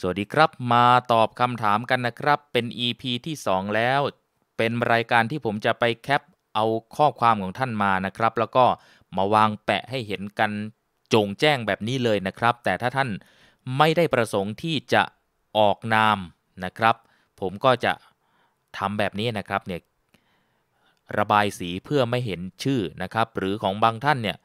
สวัสดีครับมาตอบคำถามกันนะครับ เป็น EP ีที่ 2 แล้ว เป็นรายการที่ผมจะไปแคปเอาข้อความของท่านมานะครับ แล้วก็มาวางแปะให้เห็นกันจงแจ้งแบบนี้เลยนะครับ แต่ถ้าท่านไม่ได้ประสงค์ที่จะออกนามนะครับ ผมก็จะทำแบบนี้นะครับเนี่ยระบายสีเพื่อไม่เห็นชื่อนะครับหรือของบางท่านเนี่ย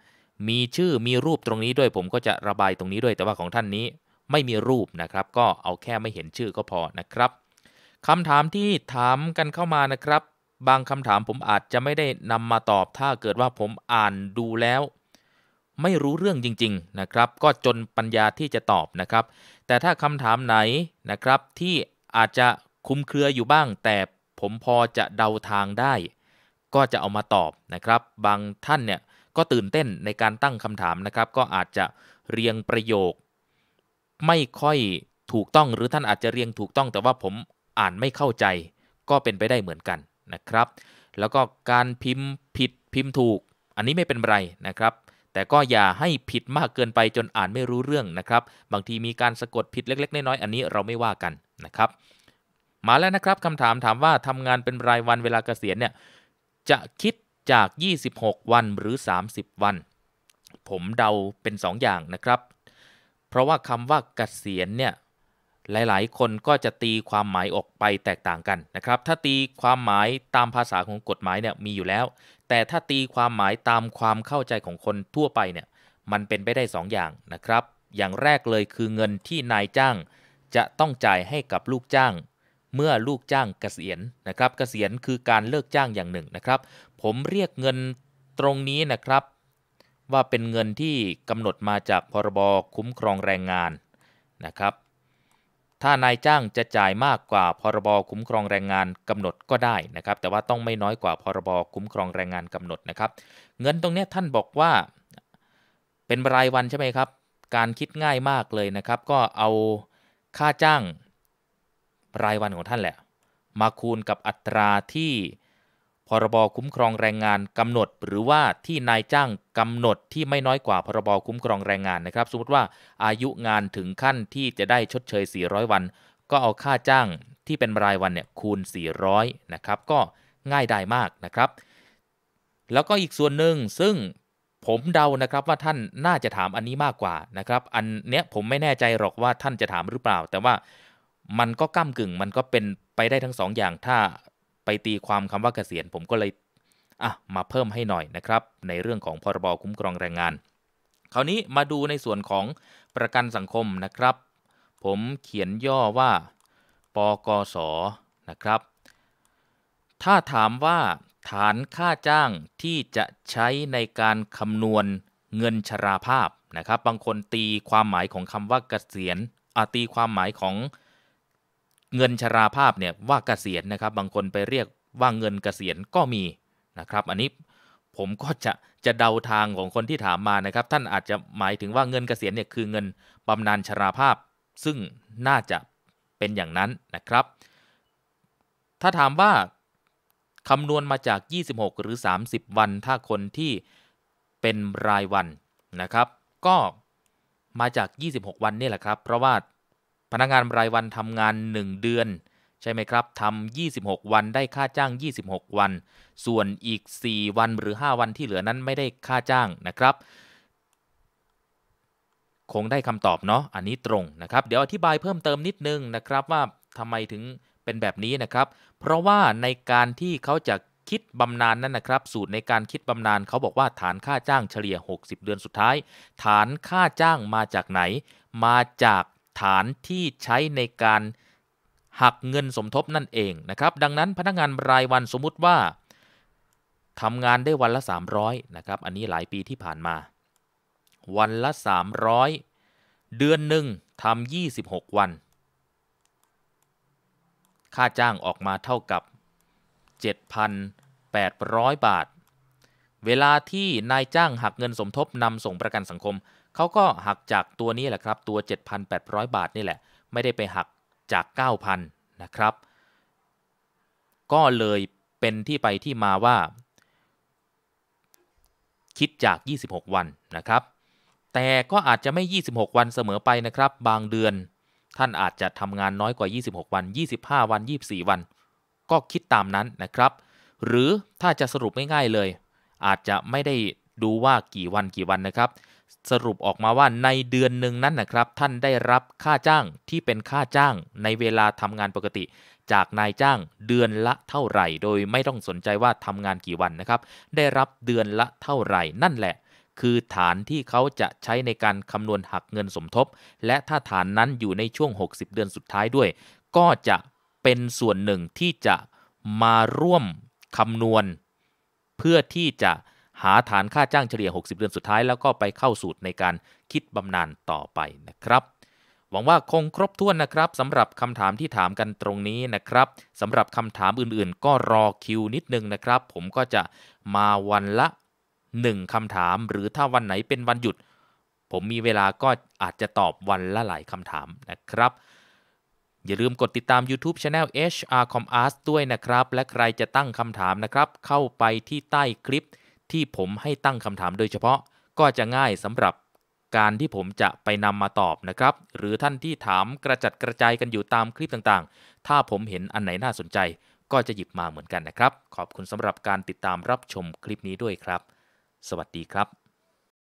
มีชื่อมีรูปตรงนี้ด้วยผมก็จะระบายตรงนี้ด้วยแต่ว่าของท่านนี้ไม่มีรูปนะครับก็เอาแค่ไม่เห็นชื่อก็พอนะครับคำถามที่ถามกันเข้ามานะครับบางคำถามผมอาจจะไม่ได้นำมาตอบถ้าเกิดว่าผมอ่านดูแล้ว ไม่รู้เรื่องจริง ๆนะครับก็จนปัญญาที่จะตอบนะครับ แต่ถ้าคำถามไหนนะครับที่อาจจะคุมเครืออยู่บ้างแต่ผมพอจะเดาทางได้ ก็จะเอามาตอบนะครับ บางท่านเนี่ยก็ตื่นเต้นในการตั้งคำถามนะครับก็อาจจะเรียงประโยคไม่ค่อยถูกต้องหรือท่านอาจจะเรียงถูกต้อง แต่ว่าผมอ่านไม่เข้าใจ ก็เป็นไปได้เหมือนกันนะครับ แล้วก็การพิมพ์ผิดพิมพ์ถูกอันนี้ไม่เป็นไรนะครับ แต่ก็อย่าให้ผิดมากเกินไปจนอ่านไม่รู้เรื่องนะครับ บางทีมีการสะกดผิดเล็ก ๆ น้อยๆอันนี้เราไม่ว่ากันนะครับมาแล้วนะครับคำถามถามว่าทำงานเป็นรายวันเวลาเกษียณเนี่ยจะคิดจาก 26 วันหรือ 30 วัน ผมเดาเป็น 2ออย่างนะครับเพราะว่าคำว่าเกษียณเนี่ยหลายๆ คนก็จะตีความหมายออกไปแตกต่างกันนะครับ ถ้าตีความหมายตามภาษาของกฎหมายเนี่ยมีอยู่แล้ว แต่ถ้าตีความหมายตามความเข้าใจของคนทั่วไปเนี่ยมันเป็นไปได้ 2ออย่างนะครับ อย่างแรกเลยคือเงินที่นายจ้าง จะต้องจ่ายให้กับลูกจ้าง เมื่อลูกจ้างเกษียณนะครับ เกษียณคือการเลิกจ้างอย่างหนึ่งนะครับ ผมเรียกเงินตรงนี้นะครับว่าเป็นเงินที่กำหนดมาจากพรบคุ้มครองแรงงานนะครับ ถ้านายจ้างจะจ่ายมากกว่าพรบคุ้มครองแรงงานกำหนดก็ได้นะครับ แต่ว่าต้องไม่น้อยกว่าพรบคุ้มครองแรงงานกำหนดนะครับ เงินตรงนี้ท่านบอกว่าเป็นรายวันใช่ไหมครับ การคิดง่ายมากเลยนะครับ ก็เอาค่าจ้างรายวันของท่านแหละมาคูณกับอัตราที่พรบคุ้มครองแรงงานกำหนดหรือว่าที่นายจ้างกำหนดที่ไม่น้อยกว่า พรบคุ้มครองแรงงานนะครับสมมติว่าอายุงานถึงขั้นที่จะได้ชดเชย 400 วันก็เอาค่าจ้างที่เป็นรายวันเนี่ยคูณ 400 นะครับก็ง่ายได้มากนะครับแล้วก็อีกส่วนหนึ่งซึ่งผมเดานะครับว่าท่านน่าจะถามอันนี้มากกว่านะครับอันเนี้ยผมไม่แน่ใจหรอกว่าท่านจะถามหรือเปล่า แต่ว่ามันก็ก้ากึ่งมันก็เป็นไปได้ทั้งสองอย่างถ้าไปตีความคำว่าเกษียณผมก็เลยอ่ะมาเพิ่มให้หน่อยนะครับ ในเรื่องของพรบคุ้มครองแรงงาน คราวนี้มาดูในส่วนของประกันสังคมนะครับ ผมเขียนย่อว่า ปกสนะครับ ถ้าถามว่าฐานค่าจ้างที่จะใช้ ในการคำนวณเงินชราภาพนะครับ บางคนตีความหมายของคำว่าเกษียณอตีความหมายของเงินชราภาพเนี่ย ว่าเกษียณนะครับบางคนไปเรียกว่าเงินเกษียณก็มีนะครับ อันนี้ผมก็จะจะเดาทางของคนที่ถามมานะครับ ท่านอาจจะหมายถึงว่าเงินเกษียณเนี่ยคือเงินบำนาญชราภาพ ซึ่งน่าจะเป็นอย่างนั้นนะครับ ถ้าถามว่าคำนวณมาจาก 26 หรือ 30 วัน ถ้าคนที่เป็นรายวันนะครับก็มาจาก 26 วันนี่แหละครับ เพราะว่าพนักงานรายวันทำงาน 1 เดือน ใช่ไหมครับทำ26 วันได้ค่าจ้าง 26 วันส่วนอีก 4 วันหรือ 5 วันที่เหลือนั้นไม่ได้ค่าจ้างนะครับ คงได้คำตอบเนาะอันนี้ตรงนะครับเดี๋ยวอธิบายเพิ่มเติมนิดนึงนะครับว่าทำไมถึงเป็นแบบนี้นะครับเพราะว่าในการที่เขาจะคิดบำนาญนั่นนะครับ สูตรในการคิดบำนาญเขาบอกว่าฐานค่าจ้างเฉลี่ย 60 เดือนสุดท้าย ฐานค่าจ้างมาจากไหนมาจากฐานที่ใช้ในการหักเงินสมทบนั่นเองนะครับ ดังนั้นพนักงานรายวันสมมุติว่าทำงานได้วันละ 300 นะครับ อันนี้หลายปีที่ผ่านมา วันละ 300 เดือนหนึ่งทำ26 วัน ค่าจ้างออกมาเท่ากับ 7,800 บาท เวลาที่นายจ้างหักเงินสมทบนำส่งประกันสังคมเขาก็หักจากตัวนี้แหละครับ ตัว 7,800 บาทนี่แหละ ไม่ได้ไปหักจาก 9,000นะครับ ก็เลยเป็นที่ไปที่มาว่า คิดจาก 26 วันนะครับ แต่ก็อาจจะไม่ 26 วันเสมอไปนะครับ บางเดือนท่านอาจจะทำงานน้อยกว่า 26 วัน 25 วัน 24 วัน ก็คิดตามนั้นนะครับ หรือถ้าจะสรุปง่ายๆเลย อาจจะไม่ได้ดูว่ากี่วันกี่วันนะครับสรุปออกมาว่าในเดือนหนึ่งนั้นนะครับ ท่านได้รับค่าจ้างที่เป็นค่าจ้างในเวลาทำงานปกติ จากนายจ้างเดือนละเท่าไหร่ โดยไม่ต้องสนใจว่าทำงานกี่วันนะครับ ได้รับเดือนละเท่าไหร่ นั่นแหละ คือฐานที่เขาจะใช้ในการคำนวณหักเงินสมทบ และถ้าฐานนั้นอยู่ในช่วง 60 เดือนสุดท้ายด้วย ก็จะเป็นส่วนหนึ่งที่จะมาร่วมคำนวณ เพื่อที่จะหาฐานค่าจ้างเฉลี่ย 60 เดือน สุดท้ายแล้วก็ไปเข้าสูตรในการคิดบำนาญต่อไปนะครับ หวังว่าคงครบถ้วนนะครับสำหรับคำถามที่ถามกันตรงนี้นะครับสำหรับคำถามอื่นๆก็รอคิวนิดนึงนะครับ ผมก็จะมาวันละ 1 คำถามหรือถ้าวันไหนเป็นวันหยุด ผมมีเวลาก็อาจจะตอบวันละหลายคำถามนะครับ อย่าลืมกดติดตาม YouTube Channel HR Com Ask ด้วยนะครับ และใครจะตั้งคำถามนะครับ เข้าไปที่ใต้คลิปที่ผมให้ตั้งคำถามโดยเฉพาะ ก็จะง่ายสำหรับการที่ผมจะไปนำมาตอบนะครับ หรือท่านที่ถามกระจัดกระจายกันอยู่ตามคลิปต่างๆ ถ้าผมเห็นอันไหนน่าสนใจก็จะหยิบมาเหมือนกันนะครับ ขอบคุณสำหรับการติดตามรับชมคลิปนี้ด้วยครับ สวัสดีครับ